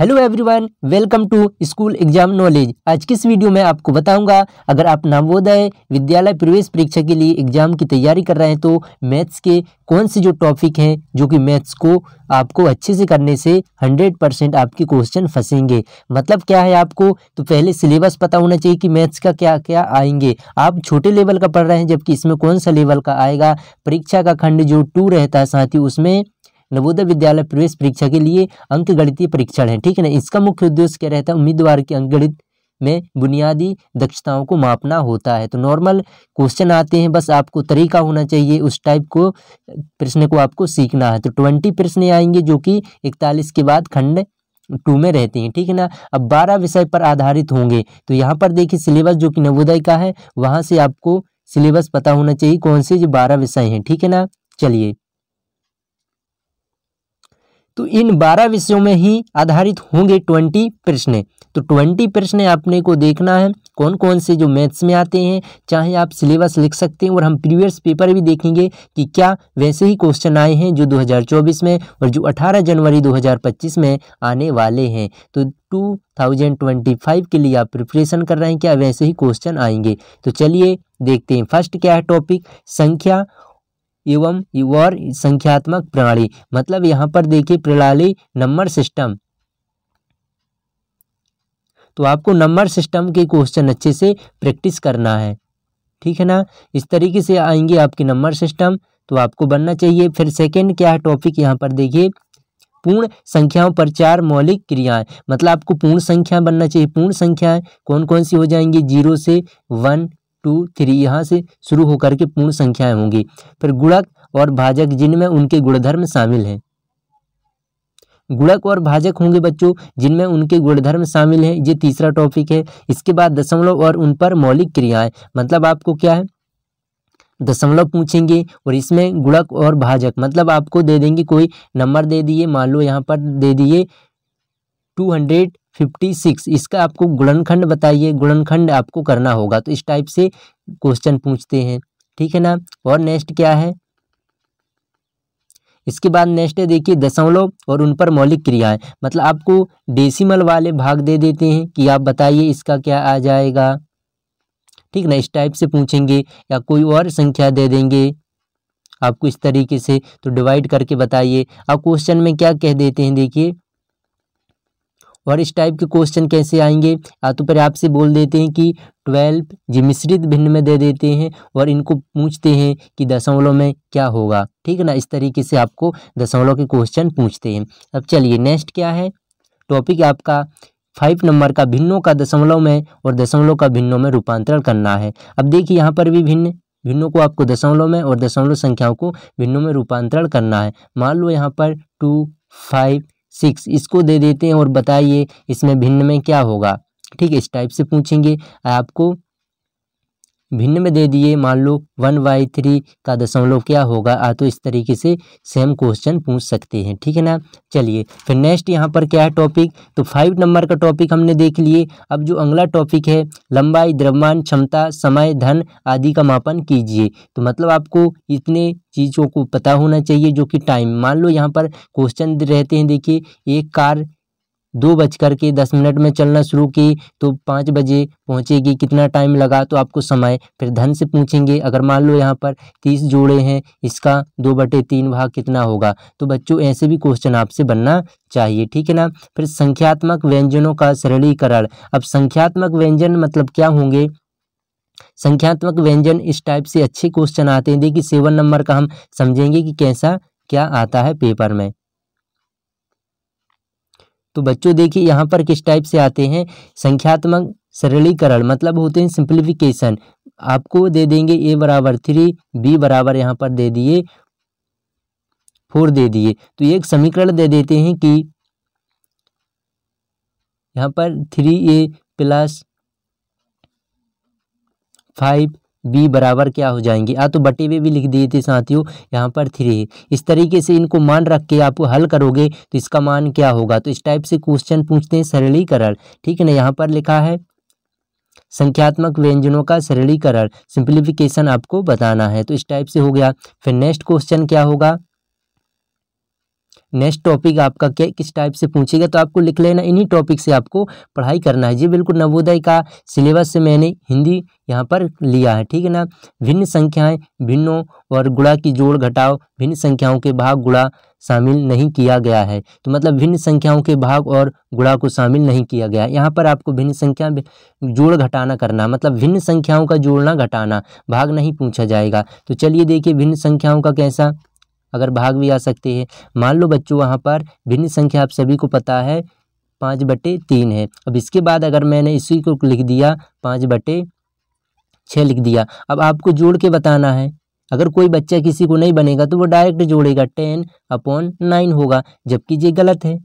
hello everyone welcome to school exam knowledge आज की इस वीडियो में आपको बताऊंगा अगर आप नवोदय विद्यालय प्रवेश परीक्षा के लिए एग्जाम की तैयारी कर रहे हैं तो मैथ्स के कौन से जो टॉपिक हैं जो कि मैथ्स को आपको अच्छे से करने से 100 परसेंट आपके क्वेश्चन फंसेंगे मतलब क्या है आपको तो पहले सिलेबस पता होना चाहिए कि मैथ्स का क्या क्या आएंगे आप छोटे लेवल का पढ़ रहे हैं जबकि इसमें कौन सा लेवल का आएगा परीक्षा का खंड जो टू रहता है साथ ही उसमें नवोदय विद्यालय प्रवेश परीक्षा के लिए अंक गणित परीक्षण है ठीक है ना इसका मुख्य उद्देश्य क्या रहता है उम्मीदवार के अंक गणित में बुनियादी दक्षताओं को मापना होता है तो नॉर्मल क्वेश्चन आते हैं बस आपको तरीका होना चाहिए उस टाइप को प्रश्न को आपको सीखना है तो ट्वेंटी प्रश्न आएंगे जो कि इकतालीस के बाद खंड टू में रहती हैं ठीक है ना अब बारह विषय पर आधारित होंगे तो यहाँ पर देखिए सिलेबस जो कि नवोदय का है वहाँ से आपको सिलेबस पता होना चाहिए कौन से जो बारह विषय हैं ठीक है ना चलिए तो इन बारह विषयों में ही आधारित होंगे ट्वेंटी प्रश्न तो ट्वेंटी प्रश्न आपने को देखना है कौन कौन से जो मैथ्स में आते हैं चाहे आप सिलेबस लिख सकते हैं और हम प्रीवियस पेपर भी देखेंगे कि क्या वैसे ही क्वेश्चन आए हैं जो 2024 में और जो 18 जनवरी 2025 में आने वाले हैं तो 2025 के लिए आप प्रिपरेशन कर रहे हैं क्या वैसे ही क्वेश्चन आएंगे तो चलिए देखते हैं फर्स्ट क्या है टॉपिक संख्या एवं और संख्यात्मक प्रणाली मतलब यहाँ पर देखिए प्रणाली नंबर सिस्टम तो आपको नंबर सिस्टम के क्वेश्चन अच्छे से प्रैक्टिस करना है ठीक है ना इस तरीके से आएंगे आपके नंबर सिस्टम तो आपको बनना चाहिए फिर सेकंड क्या है टॉपिक यहाँ पर देखिए पूर्ण संख्याओं पर चार मौलिक क्रियाएं मतलब आपको पूर्ण संख्या बनना चाहिए पूर्ण संख्याएं कौन कौन सी हो जाएंगी जीरो से वन टू थ्री यहाँ से शुरू होकर के पूर्ण संख्याएं होंगी फिर गुणक और भाजक जिनमें उनके गुणधर्म शामिल हैं गुणक और भाजक होंगे बच्चों जिनमें उनके गुणधर्म शामिल हैं ये तीसरा टॉपिक है इसके बाद दशमलव और उन पर मौलिक क्रियाएं मतलब आपको क्या है दशमलव पूछेंगे और इसमें गुणक और भाजक मतलब आपको दे देंगे कोई नंबर दे दिए मान लो यहाँ पर दे दिए टू हंड्रेड फिफ्टी सिक्स इसका आपको गुणनखंड बताइए गुणनखंड आपको करना होगा तो इस टाइप से क्वेश्चन पूछते हैं ठीक है ना और नेक्स्ट क्या है इसके बाद नेक्स्ट है देखिए दशमलव और उन पर मौलिक क्रियाएं मतलब आपको डेसिमल वाले भाग दे देते हैं कि आप बताइए इसका क्या आ जाएगा ठीक ना इस टाइप से पूछेंगे या कोई और संख्या दे देंगे आपको इस तरीके से तो डिवाइड करके बताइए अब क्वेश्चन में क्या कह देते हैं देखिए और इस टाइप के क्वेश्चन कैसे आएंगे या तो फिर आपसे बोल देते हैं कि ट्वेल्व जी मिश्रित भिन्न में दे देते हैं और इनको पूछते हैं कि दशमलव में क्या होगा ठीक है ना इस तरीके से आपको दशमलव के क्वेश्चन पूछते हैं अब चलिए नेक्स्ट क्या है टॉपिक आपका फाइव नंबर का भिन्नों का दशमलव में और दशमलव का भिन्नों में रूपांतरण करना है अब देखिए यहाँ पर भी भिन्न भिन्नों को आपको दशमलव में और दशमलव संख्याओं को भिन्नों में रूपांतरण करना है मान लो यहाँ पर टू फाइव सिक्स इसको दे देते हैं और बताइए इसमें भिन्न में क्या होगा ठीक है इस टाइप से पूछेंगे आपको भिन्न में दे दिए मान लो वन बाई थ्री का दशमलव क्या होगा आ तो इस तरीके से सेम क्वेश्चन पूछ सकते हैं ठीक है ना चलिए फिर नेक्स्ट यहाँ पर क्या है टॉपिक तो फाइव नंबर का टॉपिक हमने देख लिए अब जो अगला टॉपिक है लंबाई द्रव्यमान क्षमता समय धन आदि का मापन कीजिए तो मतलब आपको इतने चीज़ों को पता होना चाहिए जो कि टाइम मान लो यहाँ पर क्वेश्चन रहते हैं देखिए एक कार दो बजकर के दस मिनट में चलना शुरू की तो पाँच बजे पहुँचेगी कितना टाइम लगा तो आपको समय फिर धन से पूछेंगे अगर मान लो यहाँ पर तीस जोड़े हैं इसका दो बटे तीन भाग कितना होगा तो बच्चों ऐसे भी क्वेश्चन आपसे बनना चाहिए ठीक है ना फिर संख्यात्मक व्यंजनों का सरलीकरण अब संख्यात्मक व्यंजन मतलब क्या होंगे संख्यात्मक व्यंजन इस टाइप से अच्छे क्वेश्चन आते हैं देखिए सेवन नंबर का हम समझेंगे कि कैसा क्या आता है पेपर में तो बच्चों देखिए यहाँ पर किस टाइप से आते हैं संख्यात्मक सरलीकरण मतलब होते हैं सिंप्लीफिकेशन आपको दे देंगे ए बराबर थ्री बी बराबर यहाँ पर दे दिए फोर दे दिए तो एक समीकरण दे देते हैं कि यहाँ पर three A plus five B बराबर क्या हो जाएंगे आ तो बटे हुए भी लिख दिए थे साथियों यहाँ पर थ्री इस तरीके से इनको मान रख के आप हल करोगे तो इसका मान क्या होगा तो इस टाइप से क्वेश्चन पूछते हैं सरलीकरण ठीक है ना यहाँ पर लिखा है संख्यात्मक व्यंजनों का सरलीकरण सिंप्लीफिकेशन आपको बताना है तो इस टाइप से हो गया फिर नेक्स्ट क्वेश्चन क्या होगा नेक्स्ट टॉपिक आपका क्या किस टाइप से पूछेगा तो आपको लिख लेना इन्हीं टॉपिक से आपको पढ़ाई करना है जी बिल्कुल नवोदय का सिलेबस से मैंने हिंदी यहाँ पर लिया है ठीक है ना भिन्न संख्याएं भिन्नों और गुड़ा की जोड़ घटाव भिन्न संख्याओं के भाग गुड़ा शामिल नहीं किया गया है तो मतलब भिन्न संख्याओं के भाग और गुड़ा को शामिल नहीं किया गया यहाँ पर आपको भिन्न संख्या जोड़ घटाना करना मतलब भिन्न संख्याओं का जोड़ना घटाना भाग नहीं पूछा जाएगा तो चलिए देखिए भिन्न संख्याओं का कैसा अगर भाग भी आ सकते हैं मान लो बच्चों वहाँ पर भिन्न संख्या आप सभी को पता है पाँच बटे तीन है अब इसके बाद अगर मैंने इसी को लिख दिया पाँच बटे छः लिख दिया अब आपको जोड़ के बताना है अगर कोई बच्चा किसी को नहीं बनेगा तो वो डायरेक्ट जोड़ेगा टेन अपॉन नाइन होगा जबकि ये गलत है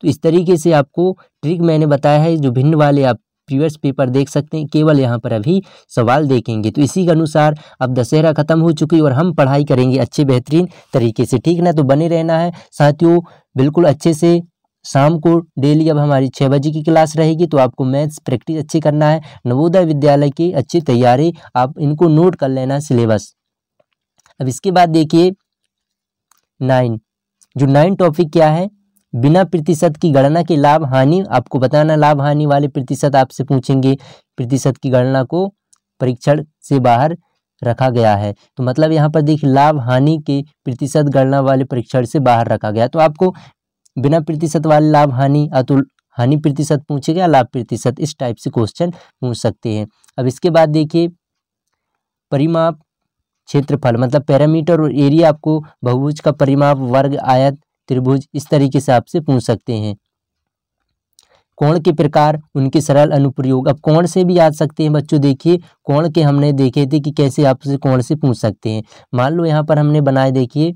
तो इस तरीके से आपको ट्रिक मैंने बताया है जो भिन्न वाले आप प्रीवियस पेपर देख सकते हैं केवल यहाँ पर अभी सवाल देखेंगे तो इसी के अनुसार अब दशहरा खत्म हो चुकी है और हम पढ़ाई करेंगे अच्छे बेहतरीन तरीके से ठीक ना तो बने रहना है साथियों बिल्कुल अच्छे से शाम को डेली अब हमारी छः बजे की क्लास रहेगी तो आपको मैथ्स प्रैक्टिस अच्छी करना है नवोदय विद्यालय की अच्छी तैयारी आप इनको नोट कर लेना सिलेबस अब इसके बाद देखिए नाइन जो नाइन टॉपिक क्या है बिना प्रतिशत की गणना के लाभ हानि आपको बताना लाभ हानि वाले प्रतिशत आपसे पूछेंगे प्रतिशत की गणना को परीक्षण से बाहर रखा गया है तो मतलब यहाँ पर देखिए लाभ हानि के प्रतिशत गणना वाले परीक्षण से बाहर रखा गया तो आपको बिना प्रतिशत वाले लाभ हानि अतुल हानि प्रतिशत पूछेगा लाभ प्रतिशत इस टाइप से क्वेश्चन पूछ सकते हैं अब इसके बाद देखिए परिमाप क्षेत्रफल मतलब पैरामीटर और एरिया आपको बहुभुज का परिमाप वर्ग आयत त्रिभुज इस तरीके से आपसे पूछ सकते हैं कोण के प्रकार उनके सरल अनुप्रयोग अब कोण से भी याद सकते हैं बच्चों देखिए कोण के हमने देखे थे कि कैसे आपसे कोण से पूछ सकते हैं मान लो यहाँ पर हमने बनाए देखिए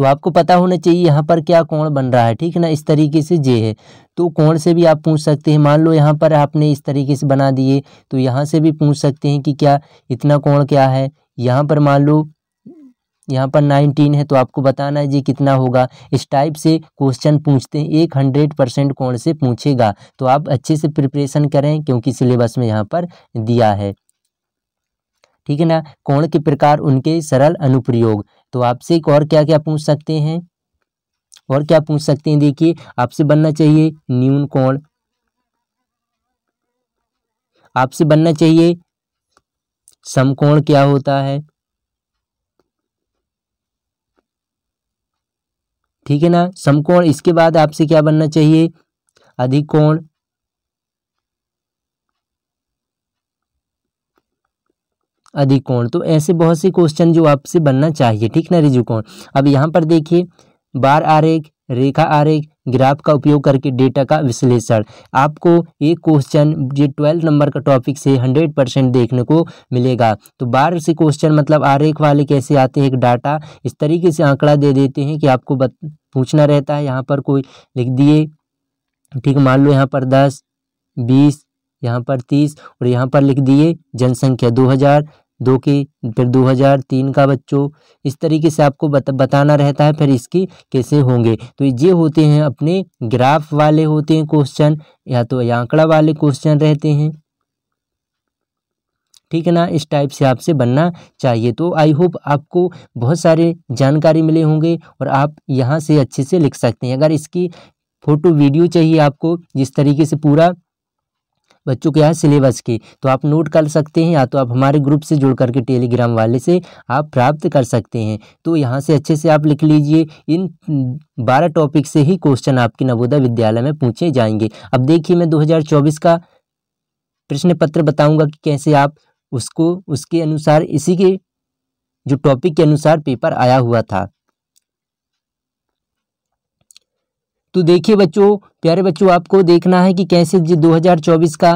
तो आपको पता होना चाहिए यहाँ पर क्या कोण बन रहा है ठीक है ना इस तरीके से जे है तो कोण से भी आप पूछ सकते हैं मान लो यहाँ पर आपने इस तरीके से बना दिए तो यहाँ से भी पूछ सकते हैं कि क्या इतना कोण क्या है यहाँ पर मान लो यहाँ पर नाइनटीन है तो आपको बताना है जी कितना होगा इस टाइप से क्वेश्चन पूछते हैं एक हंड्रेड परसेंट कौन से पूछेगा तो आप अच्छे से प्रिपरेशन करें क्योंकि सिलेबस में यहाँ पर दिया है ठीक है ना कोण के प्रकार उनके सरल अनुप्रयोग तो आपसे एक और क्या क्या पूछ सकते हैं और क्या पूछ सकते हैं देखिए आपसे बनना चाहिए न्यून कोण आपसे बनना चाहिए समकोण क्या होता है ठीक है ना समकोण इसके बाद आपसे क्या बनना चाहिए अधिकोण अधिकोण तो ऐसे बहुत से क्वेश्चन जो आपसे बनना चाहिए ठीक ना रिजुकोण अब यहाँ पर देखिए बार आरेख रेखा आरेख ग्राफ का उपयोग करके डेटा का विश्लेषण आपको ये क्वेश्चन ये ट्वेल्थ नंबर का टॉपिक से हंड्रेड परसेंट देखने को मिलेगा तो बार से क्वेश्चन मतलब आरेख वाले कैसे आते हैं एक डाटा इस तरीके से आंकड़ा दे देते हैं कि आपको बत, पूछना रहता है यहाँ पर कोई लिख दिए ठीक मान लो यहाँ पर दस बीस यहाँ पर तीस और यहाँ पर लिख दिए जनसंख्या दो हज़ार दो की फिर 2003 का बच्चों इस तरीके से आपको बत, बताना रहता है फिर इसकी कैसे होंगे तो ये होते हैं अपने ग्राफ वाले होते हैं क्वेश्चन या तो आंकड़ा वाले क्वेश्चन रहते हैं ठीक है ना इस टाइप से आपसे बनना चाहिए तो आई होप आपको बहुत सारे जानकारी मिले होंगे और आप यहाँ से अच्छे से लिख सकते हैं अगर इसकी फ़ोटो वीडियो चाहिए आपको जिस तरीके से पूरा बच्चों के यहाँ सिलेबस की तो आप नोट कर सकते हैं या तो आप हमारे ग्रुप से जुड़ करके टेलीग्राम वाले से आप प्राप्त कर सकते हैं तो यहाँ से अच्छे से आप लिख लीजिए इन बारह टॉपिक से ही क्वेश्चन आपके नवोदय विद्यालय में पूछे जाएंगे अब देखिए मैं दो का प्रश्न पत्र बताऊँगा कि कैसे आप उसको उसके अनुसार इसी के जो टॉपिक के अनुसार पेपर आया हुआ था तो देखिए बच्चों प्यारे बच्चों आपको देखना है कि कैसे जो 2024 का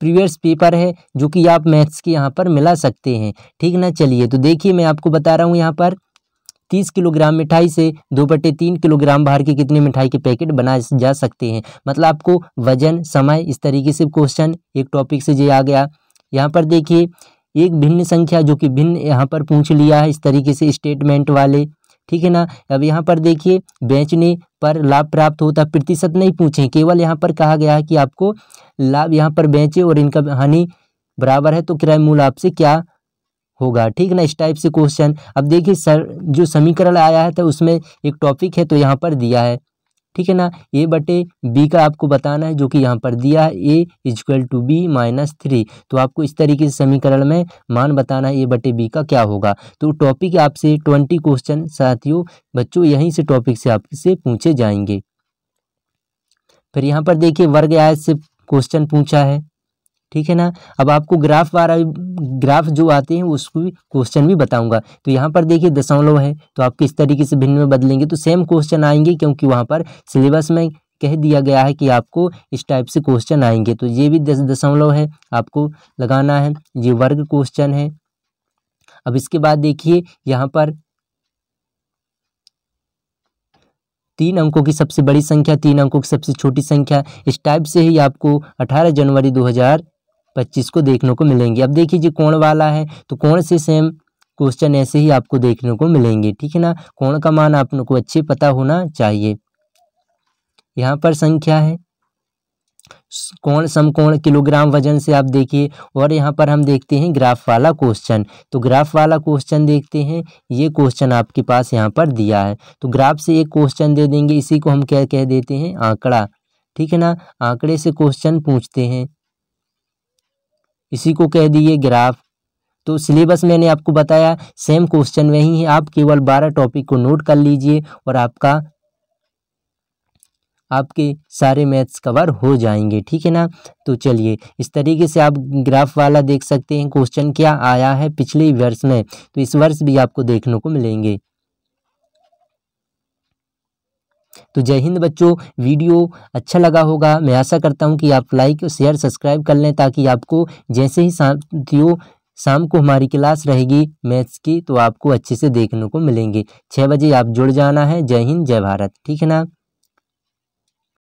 प्रीवियस पेपर है जो कि आप मैथ्स के यहाँ पर मिला सकते हैं ठीक ना चलिए तो देखिए मैं आपको बता रहा हूँ यहाँ पर तीस किलोग्राम मिठाई से दो बटे तीन किलोग्राम भार के कितने मिठाई के पैकेट बनाए जा सकते हैं मतलब आपको वजन समय इस तरीके से क्वेश्चन एक टॉपिक से ये आ गया यहाँ पर देखिए एक भिन्न संख्या जो कि भिन्न यहाँ पर पूछ लिया है इस तरीके से स्टेटमेंट वाले ठीक है ना अब यहाँ पर देखिए बेचने पर लाभ प्राप्त होता प्रतिशत नहीं पूछे केवल यहाँ पर कहा गया है कि आपको लाभ यहाँ पर बेचे और इनका हानि बराबर है तो क्रय मूल्य आपसे क्या होगा ठीक ना इस टाइप से क्वेश्चन अब देखिए सर जो समीकरण आया है तो उसमें एक टॉपिक है तो यहाँ पर दिया है ठीक है ना ए बटे बी का आपको बताना है जो कि यहाँ पर दिया है A is equal to B minus three तो आपको इस तरीके से समीकरण में मान बताना है ए बटे बी का क्या होगा तो टॉपिक आपसे ट्वेंटी क्वेश्चन साथियों बच्चों यहीं से टॉपिक से आपसे पूछे जाएंगे फिर यहाँ पर देखिए वर्ग आय से क्वेश्चन पूछा है ठीक है ना अब आपको ग्राफ वाला ग्राफ जो आते हैं उसको भी क्वेश्चन भी बताऊंगा तो यहाँ पर देखिए दशमलव है तो आप किस तरीके से भिन्न में बदलेंगे तो सेम क्वेश्चन आएंगे क्योंकि वहाँ पर सिलेबस में कह दिया गया है कि आपको इस टाइप से क्वेश्चन आएंगे तो ये भी दस दशमलव है आपको लगाना है ये वर्ग क्वेश्चन है अब इसके बाद देखिए यहाँ पर तीन अंकों की सबसे बड़ी संख्या तीन अंकों की सबसे छोटी संख्या इस टाइप से ही आपको 18 जनवरी पच्चीस को देखने को मिलेंगे अब देखिए जी कोण वाला है तो कोण से सेम क्वेश्चन ऐसे ही आपको देखने को मिलेंगे ठीक है ना कोण का मान आप को अच्छे पता होना चाहिए यहाँ पर संख्या है कोण समकोण किलोग्राम वजन से आप देखिए और यहाँ पर हम देखते हैं ग्राफ वाला क्वेश्चन तो ग्राफ वाला क्वेश्चन देखते हैं ये क्वेश्चन आपके पास यहाँ पर दिया है तो ग्राफ से एक क्वेश्चन दे देंगे इसी को हम क्या कह देते हैं आंकड़ा ठीक है ना आंकड़े से क्वेश्चन पूछते हैं इसी को कह दिए ग्राफ तो सिलेबस मैंने आपको बताया सेम क्वेश्चन वही है आप केवल बारह टॉपिक को नोट कर लीजिए और आपका आपके सारे मैथ्स कवर हो जाएंगे ठीक है ना तो चलिए इस तरीके से आप ग्राफ वाला देख सकते हैं क्वेश्चन क्या आया है पिछले वर्ष में तो इस वर्ष भी आपको देखने को मिलेंगे तो जय हिंद बच्चों वीडियो अच्छा लगा होगा मैं आशा करता हूँ कि आप लाइक शेयर सब्सक्राइब कर लें ताकि आपको जैसे ही साथियों शाम को हमारी क्लास रहेगी मैथ्स की तो आपको अच्छे से देखने को मिलेंगे छः बजे आप जुड़ जाना है जय हिंद जय भारत ठीक है ना